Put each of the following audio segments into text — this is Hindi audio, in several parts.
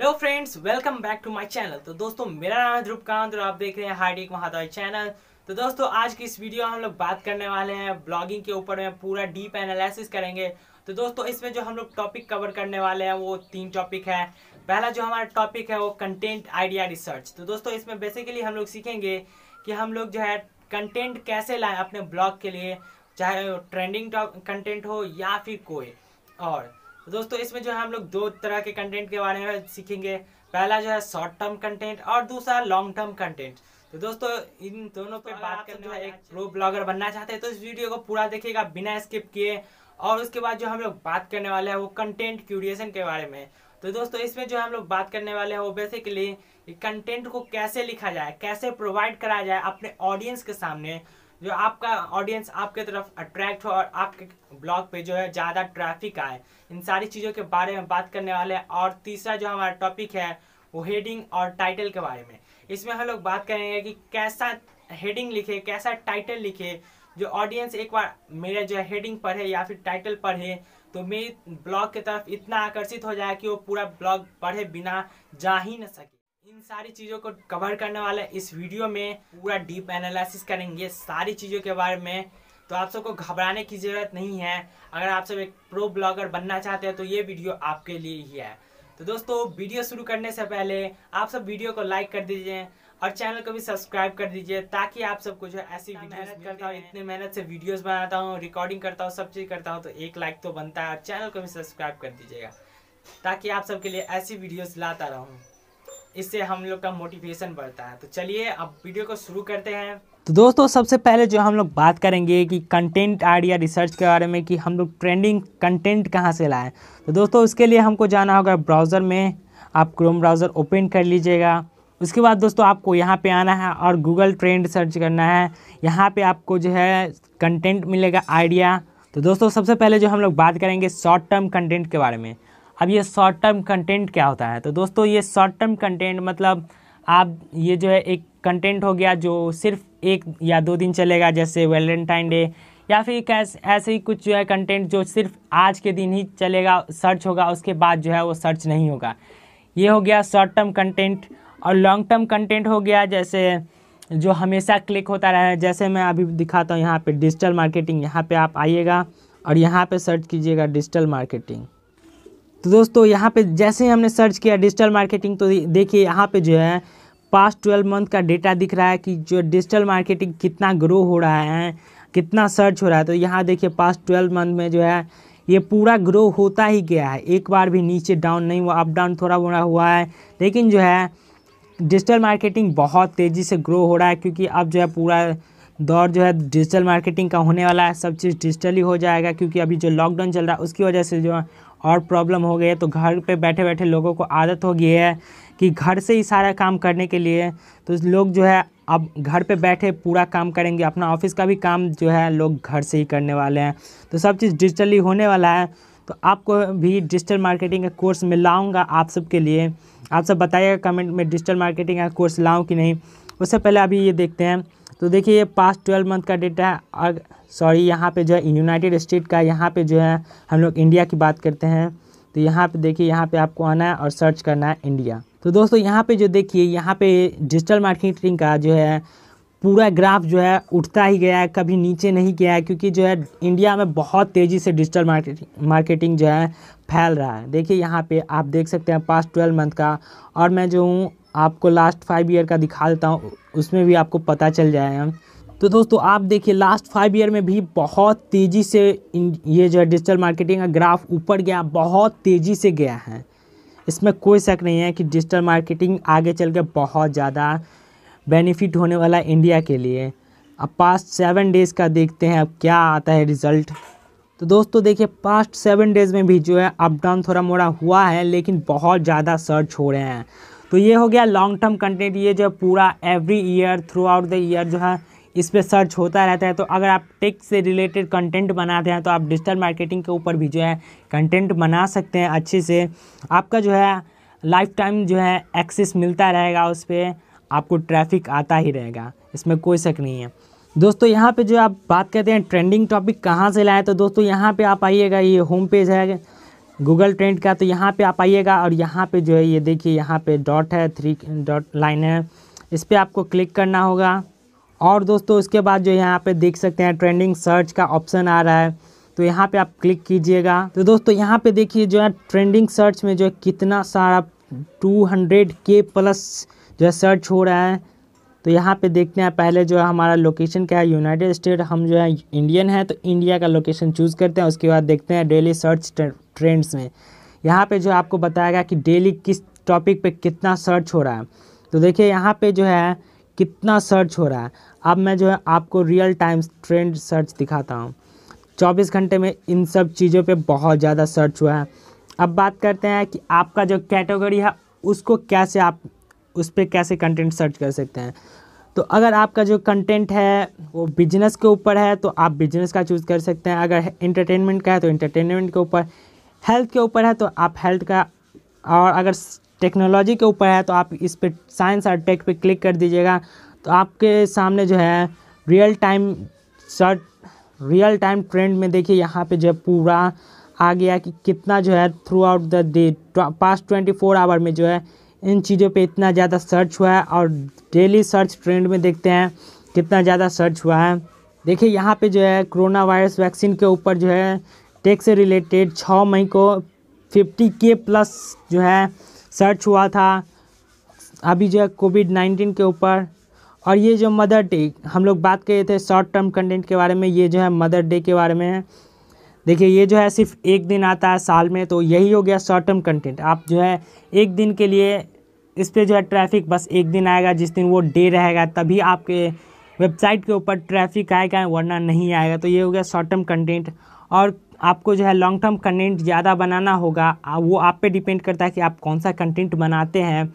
hello friends welcome back to my channel तो दोस्तों मेरा नाम है ध्रुव कांत और आप देख रहे हैं हार्डिक महादय चैनल तो दोस्तों आज की इस वीडियो में हम लोग बात करने वाले हैं ब्लॉगिंग के ऊपर में पूरा डीप एनालिसिस करेंगे तो दोस्तों इसमें जो हम लोग टॉपिक कवर करने वाले हैं वो तीन टॉपिक है पहला जो हमारा टॉपिक है वो कंटेंट आइडिया रिसर्च तो दोस्तों इसमें बेसिकली हम लोग सीखेंगे कि हम लोग जो है कंटेंट कैसे लाएँ अपने ब्लॉग के लिए चाहे ट्रेंडिंग कंटेंट हो या फिर कोई और दोस्तों इसमें जो है हम लोग दो तरह के कंटेंट के बारे में सीखेंगे पहला जो है शॉर्ट टर्म कंटेंट और दूसरा लॉन्ग टर्म कंटेंट तो दोस्तों इन दोनों पे बात करने जो है एक प्रो ब्लॉगर बनना चाहते हैं तो इस वीडियो को पूरा देखिएगा बिना स्किप किए और उसके बाद जो हम लोग बात करने वाले हैं वो कंटेंट क्यूरिएशन के बारे में तो दोस्तों इसमें जो हम लोग बात करने वाले हैं वो बेसिकली कंटेंट को कैसे लिखा जाए कैसे प्रोवाइड कराया जाए अपने ऑडियंस के सामने जो आपका ऑडियंस आपके तरफ अट्रैक्ट हो और आपके ब्लॉग पे जो है ज़्यादा ट्रैफिक आए इन सारी चीज़ों के बारे में बात करने वाले हैं और तीसरा जो हमारा टॉपिक है वो हेडिंग और टाइटल के बारे में इसमें हम लोग बात करेंगे कि कैसा हेडिंग लिखे कैसा टाइटल लिखे जो ऑडियंस एक बार मेरा जो है हेडिंग पढ़े या फिर टाइटल पढ़े तो मेरी ब्लॉग की तरफ इतना आकर्षित हो जाए कि वो पूरा ब्लॉग पढ़े बिना जा ही ना सके इन सारी चीज़ों को कवर करने वाले इस वीडियो में पूरा डीप एनालिसिस करेंगे सारी चीज़ों के बारे में तो आप सबको घबराने की ज़रूरत नहीं है अगर आप सब एक प्रो ब्लॉगर बनना चाहते हैं तो ये वीडियो आपके लिए ही है तो दोस्तों वीडियो शुरू करने से पहले आप सब वीडियो को लाइक कर दीजिए और चैनल को भी सब्सक्राइब कर दीजिए ताकि आप सबको जो ऐसी मेहनत करता हूँ इतने मेहनत से वीडियोस बनाता हूँ रिकॉर्डिंग करता हूँ सब चीज़ करता हूँ तो एक लाइक तो बनता है और चैनल को भी सब्सक्राइब कर दीजिएगा ताकि आप सबके लिए ऐसी वीडियोस लाता रहूँ इससे हम लोग का मोटिवेशन बढ़ता है तो चलिए अब वीडियो को शुरू करते हैं तो दोस्तों सबसे पहले जो हम लोग बात करेंगे कि कंटेंट आइडिया रिसर्च के बारे में कि हम लोग ट्रेंडिंग कंटेंट कहाँ से लाएँ तो दोस्तों उसके लिए हमको जाना होगा ब्राउज़र में आप क्रोम ब्राउज़र ओपन कर लीजिएगा उसके बाद दोस्तों आपको यहाँ पे आना है और गूगल ट्रेंड सर्च करना है यहाँ पे आपको जो है कंटेंट मिलेगा आइडिया तो दोस्तों सबसे पहले जो हम लोग बात करेंगे शॉर्ट टर्म कंटेंट के बारे में अब ये शॉर्ट टर्म कंटेंट क्या होता है तो दोस्तों ये शॉर्ट टर्म कंटेंट मतलब आप ये जो है एक कंटेंट हो गया जो सिर्फ एक या दो दिन चलेगा जैसे वैलेंटाइन डे या फिर एक ऐसे ही कुछ जो है कंटेंट जो सिर्फ आज के दिन ही चलेगा सर्च होगा उसके बाद जो है वो सर्च नहीं होगा ये हो गया शॉर्ट टर्म कंटेंट और लॉन्ग टर्म कंटेंट हो गया जैसे जो हमेशा क्लिक होता रहे जैसे मैं अभी दिखाता हूँ यहाँ पे डिजिटल मार्केटिंग यहाँ पे आप आइएगा और यहाँ पे सर्च कीजिएगा डिजिटल मार्केटिंग तो दोस्तों यहाँ पे जैसे ही हमने सर्च किया डिजिटल मार्केटिंग तो देखिए यहाँ पे जो है पास्ट ट्वेल्व मंथ का डेटा दिख रहा है कि जो डिजिटल मार्केटिंग कितना ग्रो हो रहा है कितना सर्च हो रहा है तो यहाँ देखिए पास्ट ट्वेल्व मंथ में जो है ये पूरा ग्रो होता ही गया है एक बार भी नीचे डाउन नहीं हुआ अप डाउन थोड़ा मोड़ा हुआ है लेकिन जो है डिजिटल मार्केटिंग बहुत तेज़ी से ग्रो हो रहा है क्योंकि अब जो है पूरा दौर जो है डिजिटल मार्केटिंग का होने वाला है सब चीज़ डिजिटली हो जाएगा क्योंकि अभी जो लॉकडाउन चल रहा है उसकी वजह से जो और प्रॉब्लम हो गई है तो घर पे बैठे बैठे लोगों को आदत हो गई है कि घर से ही सारा काम करने के लिए तो लोग जो है अब घर पे बैठे पूरा काम करेंगे अपना ऑफिस का भी काम जो है लोग घर से ही करने वाले हैं तो सब चीज़ डिजिटली होने वाला है तो आपको भी डिजिटल मार्केटिंग का कोर्स मैं लाऊँगा आप सबके लिए आप सब बताइएगा कमेंट में डिजिटल मार्केटिंग का कोर्स लाऊँ कि नहीं उससे पहले अभी ये देखते हैं तो देखिए ये पास्ट ट्वेल्व मंथ का डेटा है सॉरी यहाँ पे जो है यूनाइटेड स्टेट का यहाँ पे जो है हम लोग इंडिया की बात करते हैं तो यहाँ पे देखिए यहाँ पे आपको आना है और सर्च करना है इंडिया तो दोस्तों यहाँ पे जो देखिए यहाँ पे डिजिटल मार्केटिंग का जो है पूरा ग्राफ जो है उठता ही गया है कभी नीचे नहीं गया है क्योंकि जो है इंडिया में बहुत तेज़ी से डिजिटल मार्केटिंग मार्केटिंग जो है फैल रहा है देखिए यहाँ पे आप देख सकते हैं पास्ट ट्वेल्व मंथ का और मैं जो हूँ आपको लास्ट फाइव ईयर का दिखा देता हूँ उसमें भी आपको पता चल जाएगा तो दोस्तों आप देखिए लास्ट फाइव ईयर में भी बहुत तेज़ी से ये जो है डिजिटल मार्केटिंग का ग्राफ ऊपर गया बहुत तेज़ी से गया है इसमें कोई शक नहीं है कि डिजिटल मार्केटिंग आगे चल के बहुत ज़्यादा बेनिफिट होने वाला इंडिया के लिए अब पास्ट सेवन डेज़ का देखते हैं अब क्या आता है रिज़ल्ट तो दोस्तों देखिए पास्ट सेवन डेज़ में भी जो है अप डाउन थोड़ा मोड़ा हुआ है लेकिन बहुत ज़्यादा सर्च हो रहे हैं तो ये हो गया लॉन्ग टर्म कंटेंट ये जो पूरा every year throughout the year जो है इस पर सर्च होता रहता है तो अगर आप टेक से रिलेटेड कंटेंट बनाते हैं तो आप डिजिटल मार्केटिंग के ऊपर भी जो है कंटेंट बना सकते हैं अच्छे से आपका जो है लाइफ टाइम जो है एक्सेस मिलता रहेगा उस पर आपको ट्रैफिक आता ही रहेगा इसमें कोई शक नहीं है दोस्तों यहाँ पे जो आप बात करते हैं ट्रेंडिंग टॉपिक कहाँ से लाए तो दोस्तों यहाँ पे आप आइएगा ये होम पेज है गूगल ट्रेंड का तो यहाँ पे आप आइएगा और यहाँ पे जो है ये देखिए यहाँ पे डॉट है थ्री डॉट लाइन है इस पर आपको क्लिक करना होगा और दोस्तों उसके बाद जो यहाँ पे देख सकते हैं ट्रेंडिंग सर्च का ऑप्शन आ रहा है तो यहाँ पे आप क्लिक कीजिएगा तो दोस्तों यहाँ पे देखिए जो है ट्रेंडिंग सर्च में जो है कितना सारा टू के प्लस जो है सर्च हो रहा है तो यहाँ पे देखते हैं पहले जो है हमारा लोकेशन क्या है यूनाइटेड स्टेट हम जो है इंडियन है तो इंडिया का लोकेशन चूज़ करते हैं उसके बाद देखते हैं डेली सर्च ट्रेंड्स में यहाँ पे जो आपको बताया गया कि डेली किस टॉपिक पे कितना सर्च हो रहा है तो देखिए यहाँ पे जो है कितना सर्च हो रहा है अब मैं जो है आपको रियल टाइम ट्रेंड सर्च दिखाता हूँ चौबीस घंटे में इन सब चीज़ों पर बहुत ज़्यादा सर्च हुआ है अब बात करते हैं कि आपका जो कैटेगरी है उसको कैसे आप उस पर कैसे कंटेंट सर्च कर सकते हैं तो अगर आपका जो कंटेंट है वो बिजनेस के ऊपर है तो आप बिजनेस का चूज़ कर सकते हैं अगर इंटरटेनमेंट का है तो इंटरटेनमेंट के ऊपर हेल्थ के ऊपर है तो आप हेल्थ का और अगर टेक्नोलॉजी के ऊपर है तो आप इस पर साइंस और टेक पे क्लिक कर दीजिएगा तो आपके सामने जो है real time search real time trend में देखिए यहाँ पे जो पूरा आ गया कि कितना जो है throughout the day past twenty four hour में जो है इन चीज़ों पे इतना ज़्यादा सर्च हुआ है और डेली सर्च ट्रेंड में देखते हैं कितना ज़्यादा सर्च हुआ है देखिए यहाँ पे जो है कोरोना वायरस वैक्सीन के ऊपर जो है टेक से रिलेटेड छः मई को फिफ्टी के प्लस जो है सर्च हुआ था अभी जो है कोविड नाइन्टीन के ऊपर और ये जो मदर डे हम लोग बात कर रहे थे शॉर्ट टर्म कंटेंट के बारे में ये जो है मदर डे के बारे में है देखिए ये जो है सिर्फ एक दिन आता है साल में तो यही हो गया शॉर्ट टर्म कंटेंट आप जो है एक दिन के लिए इस पर जो है ट्रैफिक बस एक दिन आएगा जिस दिन वो डे रहेगा तभी आपके वेबसाइट के ऊपर ट्रैफिक आएगा वरना नहीं आएगा तो ये हो गया शॉर्ट टर्म कंटेंट और आपको जो है लॉन्ग टर्म कंटेंट ज़्यादा बनाना होगा वो आप पे डिपेंड करता है कि आप कौन सा कंटेंट बनाते हैं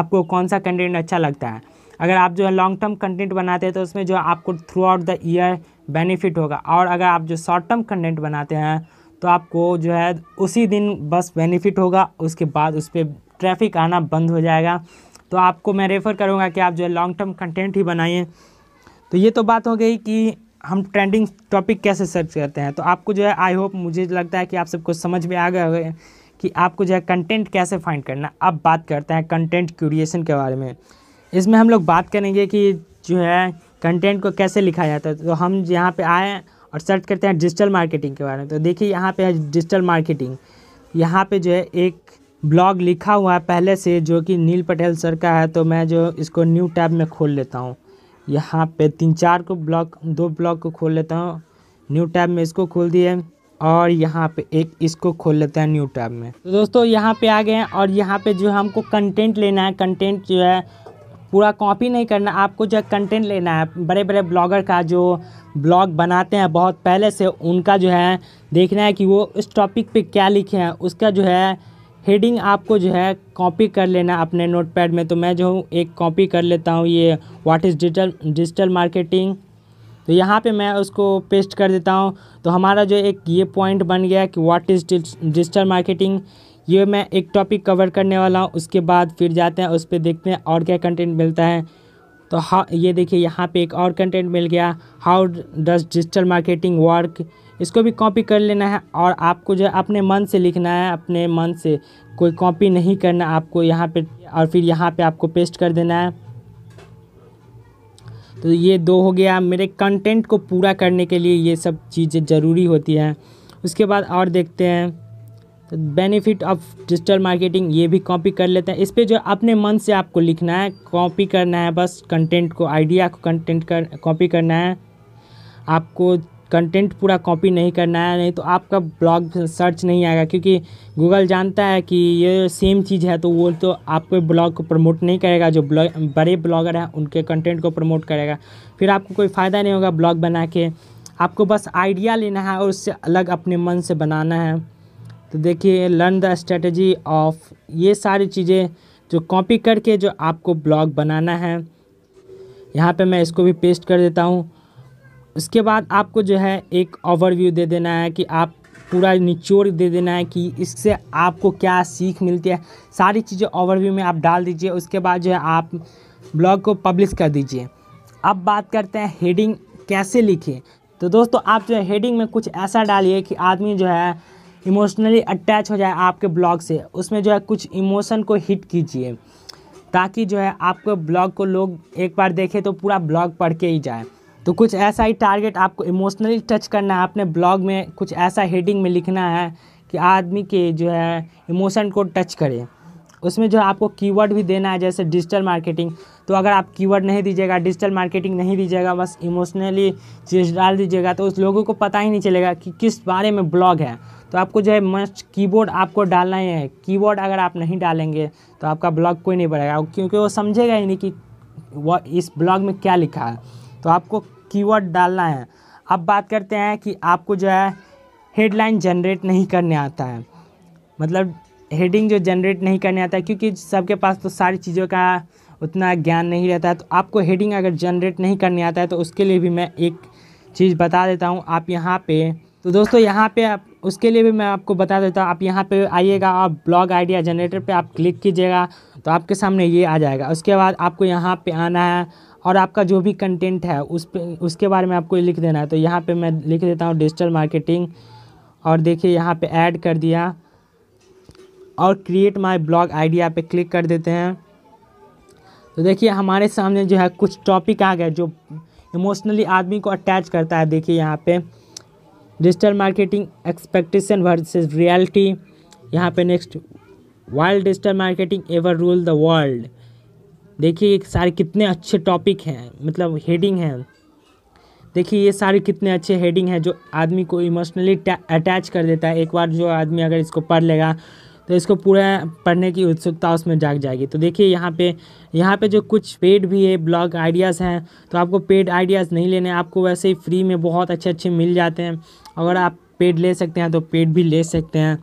आपको कौन सा कंटेंट अच्छा लगता है अगर आप जो है लॉन्ग टर्म कंटेंट बनाते हैं तो उसमें जो आपको throughout the year benefit होगा और अगर आप जो शॉर्ट टर्म कंटेंट बनाते हैं तो आपको जो है उसी दिन बस बेनिफिट होगा उसके बाद उस पर ट्रैफिक आना बंद हो जाएगा तो आपको मैं रेफ़र करूँगा कि आप जो है लॉन्ग टर्म कंटेंट ही बनाइए तो ये तो बात हो गई कि हम ट्रेंडिंग टॉपिक कैसे सर्च करते हैं तो आपको जो है आई होप मुझे लगता है कि आप सबको समझ में आ गया कि आपको जो है कंटेंट कैसे फाइंड करना अब बात करते हैं कंटेंट क्यूरिएशन के बारे में इसमें हम लोग बात करेंगे कि जो है कंटेंट को कैसे लिखा जाता है तो हम यहाँ पे आए और सर्च करते हैं डिजिटल मार्केटिंग के बारे में तो देखिए यहाँ पे है डिजिटल मार्केटिंग यहाँ पे जो है एक ब्लॉग लिखा हुआ है पहले से जो कि नील पटेल सर का है तो मैं जो इसको न्यू टैब में खोल लेता हूँ यहाँ पे तीन चार को ब्लॉग दो ब्लॉग को खोल लेता हूँ न्यू टैब में इसको खोल दिए और यहाँ पे एक इसको खोल लेते हैं न्यू टैब में तो दोस्तों यहाँ पे आ गए हैं और यहाँ पे जो हमको कंटेंट लेना है कंटेंट जो है पूरा कॉपी नहीं करना आपको जो कंटेंट लेना है बड़े बड़े ब्लॉगर का जो ब्लॉग बनाते हैं बहुत पहले से उनका जो है देखना है कि वो इस टॉपिक पे क्या लिखे हैं उसका जो है हेडिंग आपको जो है कॉपी कर लेना अपने नोटपैड में तो मैं जो हूँ एक कॉपी कर लेता हूँ ये what is digital digital marketing तो यहाँ पे मैं उसको पेस्ट कर देता हूँ तो हमारा जो एक ये पॉइंट बन गया कि व्हाट इज़ डिजिटल मार्केटिंग ये मैं एक टॉपिक कवर करने वाला हूँ उसके बाद फिर जाते हैं उस पर देखते हैं और क्या कंटेंट मिलता है तो हा ये देखिए यहाँ पे एक और कंटेंट मिल गया how does digital marketing work इसको भी कॉपी कर लेना है और आपको जो अपने मन से लिखना है अपने मन से कोई कॉपी नहीं करना आपको यहाँ पे और फिर यहाँ पे आपको पेस्ट कर देना है तो ये दो हो गया मेरे कंटेंट को पूरा करने के लिए ये सब चीज़ें ज़रूरी होती हैं उसके बाद और देखते हैं बेनिफिट ऑफ डिजिटल मार्केटिंग ये भी कॉपी कर लेते हैं इस पर जो अपने मन से आपको लिखना है कॉपी करना है बस कंटेंट को आइडिया को कंटेंट कर कॉपी करना है आपको कंटेंट पूरा कॉपी नहीं करना है नहीं तो आपका ब्लॉग सर्च नहीं आएगा क्योंकि गूगल जानता है कि ये सेम चीज़ है तो वो तो आपके ब्लॉग को प्रमोट नहीं करेगा जो ब्लॉग बड़े ब्लॉगर हैं उनके कंटेंट को प्रमोट करेगा फिर आपको कोई फ़ायदा नहीं होगा ब्लॉग बना के आपको बस आइडिया लेना है और उससे अलग अपने मन से बनाना है तो देखिए लर्न द स्ट्रेटजी ऑफ ये सारी चीज़ें जो कॉपी करके जो आपको ब्लॉग बनाना है यहाँ पे मैं इसको भी पेस्ट कर देता हूँ उसके बाद आपको जो है एक ओवरव्यू दे देना है कि आप पूरा निचोड़ दे देना है कि इससे आपको क्या सीख मिलती है सारी चीज़ें ओवरव्यू में आप डाल दीजिए उसके बाद जो है आप ब्लॉग को पब्लिश कर दीजिए अब बात करते हैं हेडिंग कैसे लिखें तो दोस्तों आप जो है हेडिंग में कुछ ऐसा डालिए कि आदमी जो है इमोशनली अटैच हो जाए आपके ब्लॉग से उसमें जो है कुछ इमोशन को हिट कीजिए ताकि जो है आपके ब्लॉग को लोग एक बार देखें तो पूरा ब्लॉग पढ़ के ही जाए तो कुछ ऐसा ही टारगेट आपको इमोशनली टच करना है अपने ब्लॉग में कुछ ऐसा हेडिंग में लिखना है कि आदमी के जो है इमोशन को टच करें उसमें जो आपको कीवर्ड भी देना है जैसे डिजिटल मार्केटिंग तो अगर आप कीवर्ड नहीं दीजिएगा डिजिटल मार्केटिंग नहीं दीजिएगा बस इमोशनली चीज़ डाल दीजिएगा तो उस लोगों को पता ही नहीं चलेगा कि किस बारे में ब्लॉग है तो आपको जो है मस्ट कीबोर्ड आपको डालना ही है कीबोर्ड अगर आप नहीं डालेंगे तो आपका ब्लॉग कोई नहीं बढ़ेगा क्योंकि वो समझेगा ही नहीं कि वह इस ब्लॉग में क्या लिखा है तो आपको कीवर्ड डालना है अब बात करते हैं कि आपको जो है हेडलाइन जनरेट नहीं करने आता है मतलब हेडिंग जो जनरेट नहीं करने आता है क्योंकि सबके पास तो सारी चीज़ों का उतना ज्ञान नहीं रहता है तो आपको हेडिंग अगर जनरेट नहीं करने आता है तो उसके लिए भी मैं एक चीज़ बता देता हूँ आप यहाँ पे तो दोस्तों यहाँ पे आप उसके लिए भी मैं आपको बता देता हूँ आप यहाँ पे आइएगा आप ब्लॉग आइडिया जनरेटर पे आप क्लिक कीजिएगा तो आपके सामने ये आ जाएगा उसके बाद आपको यहाँ पे आना है और आपका जो भी कंटेंट है उस पर उसके बारे में आपको लिख देना है तो यहाँ पर मैं लिख देता हूँ डिजिटल मार्केटिंग और देखिए यहाँ पर ऐड कर दिया और क्रिएट माय ब्लॉग आइडिया पे क्लिक कर देते हैं तो देखिए हमारे सामने जो है कुछ टॉपिक आ गया जो इमोशनली आदमी को अटैच करता है देखिए यहाँ पे digital marketing expectation versus reality यहाँ पे next world digital marketing ever rule the world देखिए सारे कितने अच्छे टॉपिक हैं मतलब हेडिंग हैं देखिए ये सारे कितने अच्छे हेडिंग हैं जो आदमी को इमोशनली अटैच कर देता है एक बार जो आदमी अगर इसको पढ़ लेगा तो इसको पूरा पढ़ने की उत्सुकता उसमें जाग जाएगी तो देखिए यहाँ पे यहाँ पे जो कुछ पेड भी है ब्लॉग आइडियाज़ हैं तो आपको पेड आइडियाज़ नहीं लेने आपको वैसे ही फ्री में बहुत अच्छे अच्छे मिल जाते हैं अगर आप पेड ले सकते हैं तो पेड भी ले सकते हैं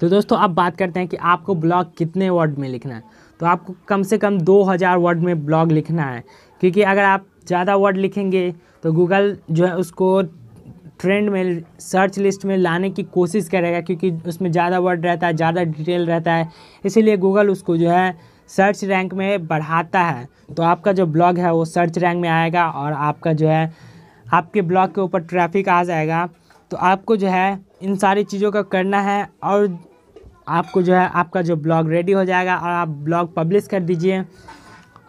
तो दोस्तों अब बात करते हैं कि आपको ब्लॉग कितने वर्ड में लिखना है तो आपको कम से कम दो हज़ार वर्ड में ब्लॉग लिखना है क्योंकि अगर आप ज़्यादा वर्ड लिखेंगे तो गूगल जो है उसको ट्रेंड में सर्च लिस्ट में लाने की कोशिश करेगा क्योंकि उसमें ज़्यादा वर्ड रहता है ज़्यादा डिटेल रहता है इसीलिए गूगल उसको जो है सर्च रैंक में बढ़ाता है तो आपका जो ब्लॉग है वो सर्च रैंक में आएगा और आपका जो है आपके ब्लॉग के ऊपर ट्रैफिक आ जाएगा तो आपको जो है इन सारी चीज़ों का करना है और आपको जो है आपका जो ब्लॉग रेडी हो जाएगा और आप ब्लॉग पब्लिश कर दीजिए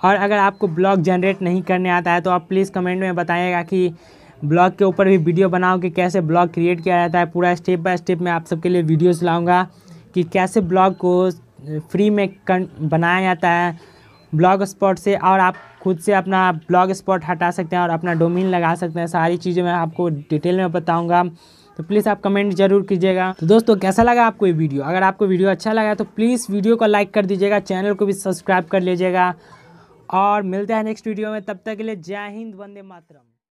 और अगर आपको ब्लॉग जनरेट नहीं करने आता है तो आप प्लीज़ कमेंट में बताइएगा कि ब्लॉग के ऊपर भी वीडियो बनाऊँ कि कैसे ब्लॉग क्रिएट किया जाता है पूरा स्टेप बाय स्टेप मैं आप सबके लिए वीडियोज़ लाऊँगा कि कैसे ब्लॉग को फ्री में बनाया जाता है ब्लॉग स्पॉट से और आप खुद से अपना ब्लॉग स्पॉट हटा सकते हैं और अपना डोमेन लगा सकते हैं सारी चीज़ें मैं आपको डिटेल में बताऊंगा तो प्लीज़ आप कमेंट जरूर कीजिएगा तो दोस्तों कैसा लगा आपको ये वीडियो अगर आपको वीडियो अच्छा लगा तो प्लीज़ वीडियो को लाइक कर दीजिएगा चैनल को भी सब्सक्राइब कर लीजिएगा और मिलते हैं नेक्स्ट वीडियो में तब तक के लिए जय हिंद वंदे मातरम